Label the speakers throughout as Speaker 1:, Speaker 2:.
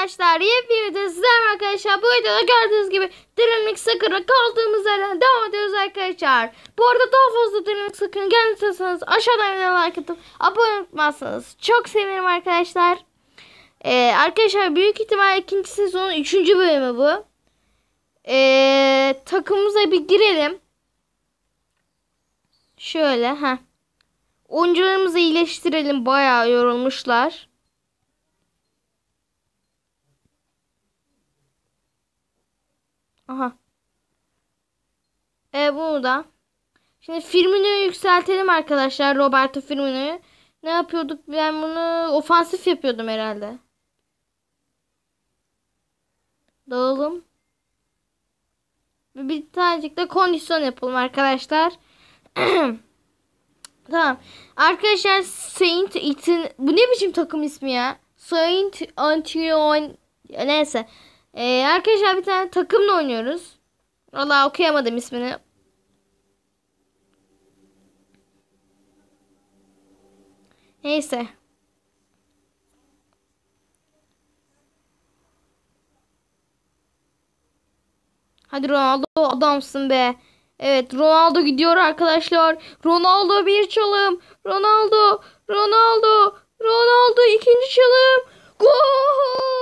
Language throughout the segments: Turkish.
Speaker 1: arkadaşlar yepyeni de sizler arkadaşlar bu videoda gördüğünüz gibi derinlik sıkırı kaldığımız yerden devam ediyoruz arkadaşlar. Bu arada daha fazla derinlik sıkırı gelmişseniz aşağıdan videoya like atıp abone olmazsanız çok sevinirim arkadaşlar. Ee, arkadaşlar büyük ihtimal ikinci sezonun üçüncü bölümü bu. Ee, takımımıza bir girelim. Şöyle ha. Oyuncularımızı iyileştirelim bayağı yorulmuşlar. Aha. E bunu da. Şimdi Firmino'yu yükseltelim arkadaşlar. Roberto Firmino'yu. Ne yapıyorduk? Ben bunu ofansif yapıyordum herhalde. Dağılım. Bir tanecik de kondisyon yapalım arkadaşlar. tamam. Arkadaşlar Saint Itin bu ne biçim takım ismi ya? Saint Antion neyse. Ee, arkadaşlar bir tane takımla oynuyoruz. Allah okuyamadım ismini. Neyse. Hadi Ronaldo adamsın be. Evet Ronaldo gidiyor arkadaşlar. Ronaldo bir çalım. Ronaldo, Ronaldo, Ronaldo ikinci çalım. Gol!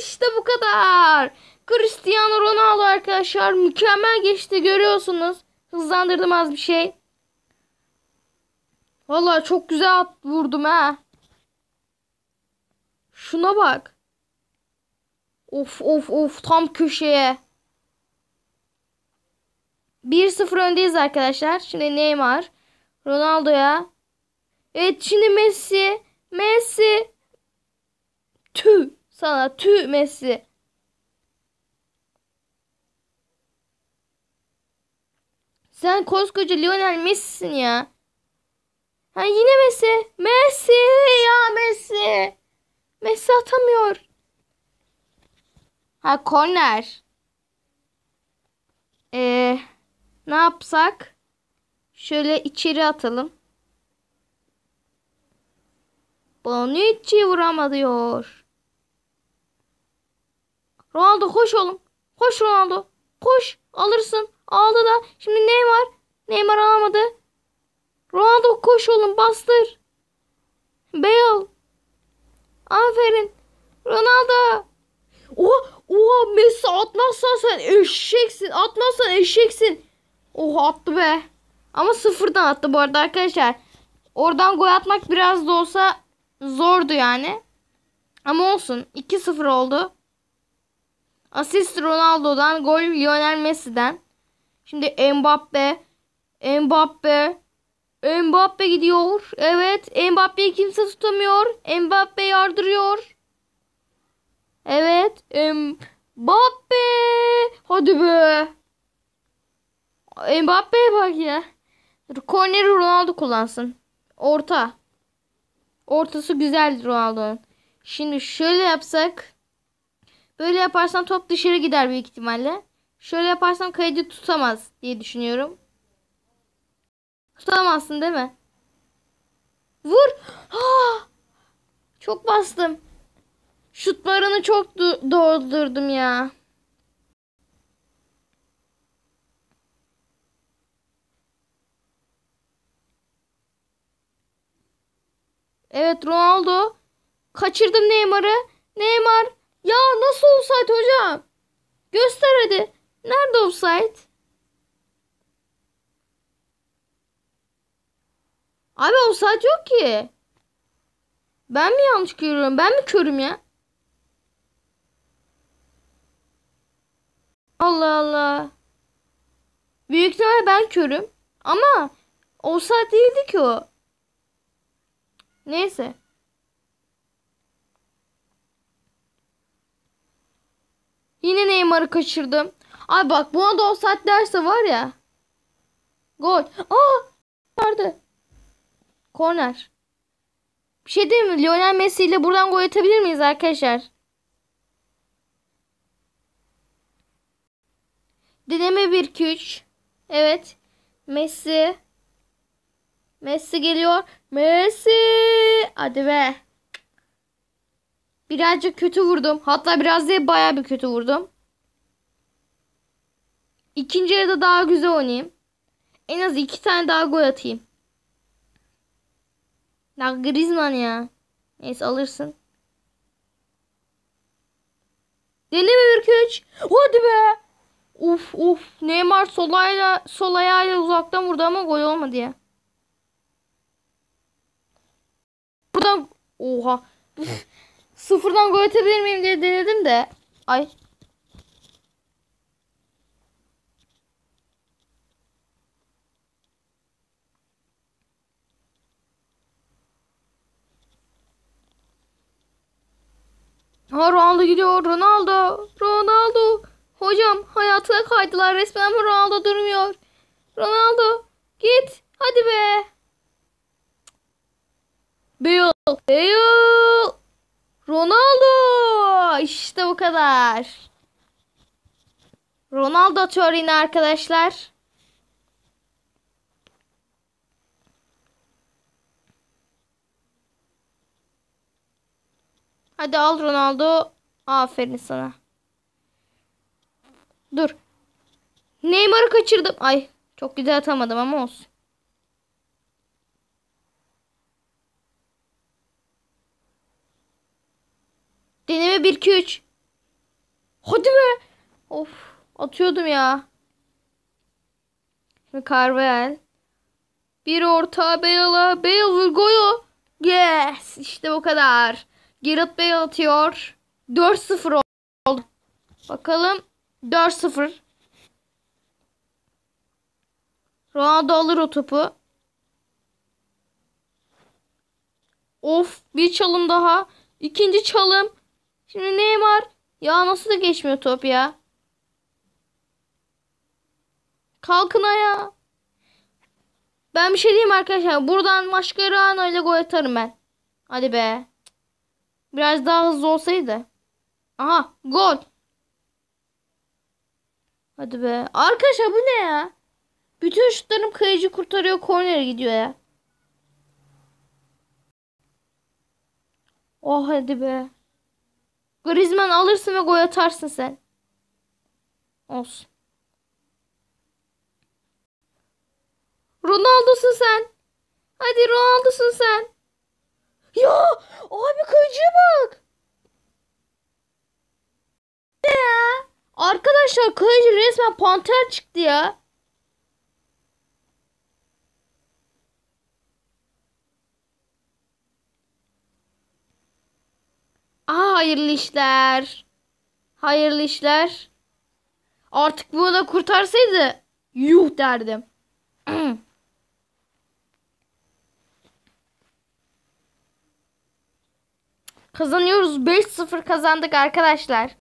Speaker 1: işte bu kadar. Cristiano Ronaldo arkadaşlar mükemmel geçti görüyorsunuz. Hızlandırdım az bir şey. Valla çok güzel at vurdum ha. Şuna bak. Of of of tam köşeye. 1-0 öndeyiz arkadaşlar. Şimdi Neymar. Ronaldo'ya. Evet şimdi Messi. Messi. Tüh. Sana tümesi. Sen koskoca Lionel Messi'sin ya. Ha yine Messi. Messi ya Messi. Messi atamıyor. Ha korner. Ee, ne yapsak? Şöyle içeri atalım. Bonucci vuramadıyor. Ronaldo koş oğlum. Koş Ronaldo. Koş. Alırsın. Aldı da. Şimdi Neymar. Neymar alamadı. Ronaldo koş oğlum. Bastır. Bale. Aferin. Ronaldo. Oha. Oha Messi atmazsan sen eşeksin. Atmazsan eşeksin. Oha attı be. Ama sıfırdan attı bu arada arkadaşlar. Oradan gol atmak biraz da olsa zordu yani. Ama olsun. 2-0 oldu. Asist Ronaldo'dan, gol Lionel Messi'den. Şimdi Mbappe, Mbappe, Mbappe gidiyor. Evet, Mbappe'yi kimse tutamıyor. Mbappe yardırıyor. Evet, Mbappe. Hadi be. Mbappe'ye bak ya. Korneri Ronaldo kullansın. Orta. Ortası güzel Ronaldo'nun. Şimdi şöyle yapsak. Böyle yaparsan top dışarı gider büyük ihtimalle. Şöyle yaparsam kaleci tutamaz diye düşünüyorum. Tutamazsın değil mi? Vur. Ha! Ah! Çok bastım. Şutlarını çok doldurdum ya. Evet Ronaldo. Kaçırdım Neymar'ı. Neymar ya nasıl offside hocam? Göster hadi. Nerede offside? Abi offside yok ki. Ben mi yanlış görüyorum? Ben mi körüm ya? Allah Allah. Büyük ihtimalle ben körüm. Ama offside değildi ki o. Neyse. Yine Neymar'ı kaçırdım. Ay bak buna da o saat derse var ya. Gol. Aa! Vardı. Korner. Bir şey değil mi? Lionel Messi ile buradan gol atabilir miyiz arkadaşlar? Deneme 1-2-3. Evet. Messi. Messi geliyor. Messi. Hadi be. Birazcık kötü vurdum. Hatta biraz değil baya bir kötü vurdum. İkinci yarıda daha güzel oynayayım. En az iki tane daha gol atayım. Ya Griezmann ya. Neyse alırsın. Deneme Ürküç. Hadi be. Uf uf. Neymar sol ayağıyla, sol ayağıyla uzaktan vurdu ama gol olmadı ya. Buradan oha sıfırdan gol atabilir miyim diye denedim de. Ay. Ha Ronaldo gidiyor. Ronaldo. Ronaldo. Hocam hayatına kaydılar resmen ama Ronaldo durmuyor. Ronaldo git. Hadi be. Bale. Bale. Ronaldo. İşte bu kadar. Ronaldo atıyor yine arkadaşlar. Hadi al Ronaldo. Aferin sana. Dur. Neymar'ı kaçırdım. Ay çok güzel atamadım ama olsun. Deneme 1 2 3. Hadi be. Of atıyordum ya. Şimdi Carvel. Bir orta Bale'a. Bale golü. Yes. İşte bu kadar. Gerrit Bale atıyor. 4-0 oldu. Bakalım. 4-0. Ronaldo alır o topu. Of bir çalım daha. İkinci çalım. Şimdi Neymar. Ya nasıl da geçmiyor top ya. Kalkın ayağa. Ben bir şey diyeyim arkadaşlar. Buradan Mascherano ile gol atarım ben. Hadi be. Biraz daha hızlı olsaydı. Aha gol. Hadi be. Arkadaşlar bu ne ya? Bütün şutlarım kayıcı kurtarıyor. Korner gidiyor ya. Oh hadi be. Griezmann alırsın ve gol atarsın sen. Olsun. Ronaldo'sun sen. Hadi Ronaldo'sun sen. Ya abi kayıcıya bak. Ne ya? Arkadaşlar kayıcı resmen panter çıktı ya. Aa hayırlı işler. Hayırlı işler. Artık bu da kurtarsaydı yuh derdim. Kazanıyoruz. 5-0 kazandık arkadaşlar.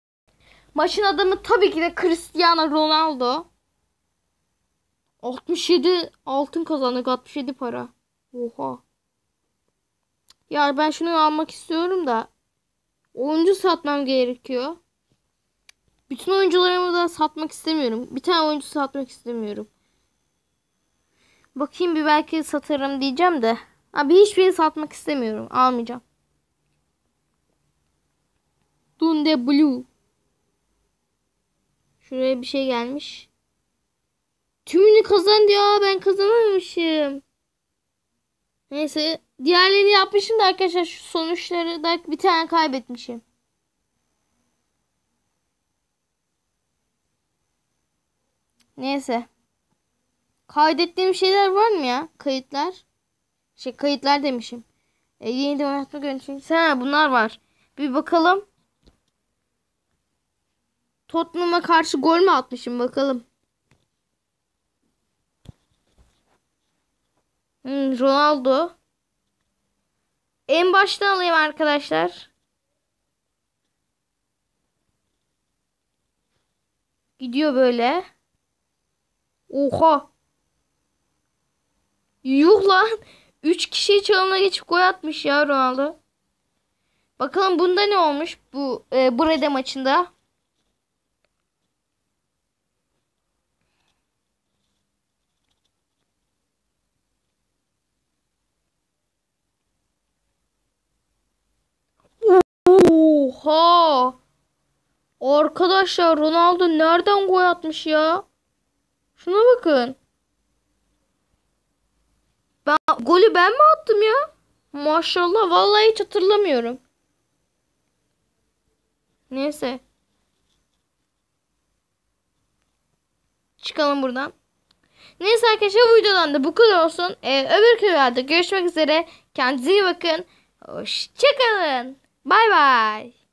Speaker 1: Maçın adamı tabii ki de Cristiano Ronaldo. 67 altın kazandık. 67 para. Oha. Ya ben şunu almak istiyorum da Oyuncu satmam gerekiyor. Bütün oyuncularımı da satmak istemiyorum. Bir tane oyuncu satmak istemiyorum. Bakayım bir belki satarım diyeceğim de. Abi hiçbirini satmak istemiyorum. Almayacağım. Dunde Blue. Şuraya bir şey gelmiş. Tümünü kazan diyor. Ben kazanamamışım. Neyse diğerlerini yapmışım da arkadaşlar şu sonuçları da bir tane kaybetmişim. Neyse. Kaydettiğim şeyler var mı ya? Kayıtlar. Şey kayıtlar demişim. E, yeni de oynatma Sen şey- bunlar var. Bir bakalım. Tottenham'a karşı gol mü atmışım bakalım. Hmm, Ronaldo. En baştan alayım arkadaşlar. Gidiyor böyle. Oha. Yuh lan. 3 kişi çalına geçip gol atmış ya Ronaldo. Bakalım bunda ne olmuş bu e, Brede maçında. Oha. Arkadaşlar Ronaldo nereden gol atmış ya? Şuna bakın. Ben golü ben mi attım ya? Maşallah vallahi hiç hatırlamıyorum. Neyse. Çıkalım buradan. Neyse arkadaşlar bu videodan da bu kadar olsun. Ee, öbür videolarda görüşmek üzere. Kendinize iyi bakın. Hoşçakalın. Bye bye.